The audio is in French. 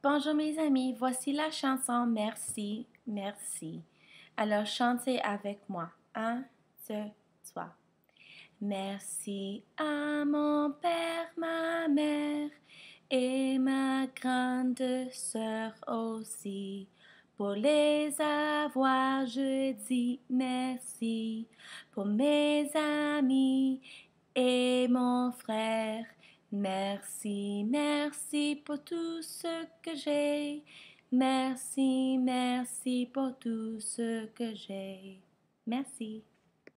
Bonjour mes amis, voici la chanson Merci, merci. Alors chantez avec moi. Un, deux, trois. Merci à mon père, ma mère et ma grande sœur aussi. Pour les avoir, je dis merci. Pour mes amis et mon frère Merci, merci pour tout ce que j'ai. Merci, merci pour tout ce que j'ai. Merci.